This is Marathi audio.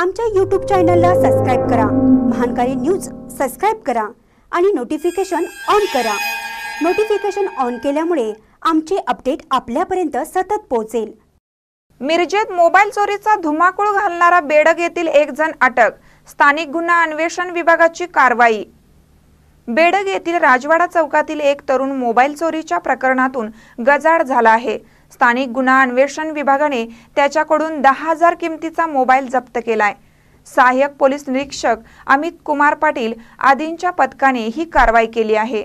आमच्या यूट्यूब चॅनलला सबस्क्राईब करा महानकारी न्यूज सबस्क्राईब करा आणि नोटिफिकेशन ऑन करा नोटिफिकेशन ऑन केल्यामुळे आमचे अपडेट आपल्यापर्यंत सतत पोहोचेल मिरजेत मोबाईल चोरीचा धुमाकूळ घालणारा बेडग येथील एक जण अटक स्थानिक गुन्हा अन्वेषण विभागाची कारवाई बेडग येथील राजवाडा चौकातील एक तरुण मोबाईल चोरीच्या प्रकरणातून गजाड झाला आहे स्थानिक गुन्हा अन्वेषण विभागाने त्याच्याकडून दहा हजार किमतीचा मोबाईल जप्त केलाय सहाय्यक पोलीस निरीक्षक अमित कुमार पाटील आदींच्या पथकाने ही कारवाई केली आहे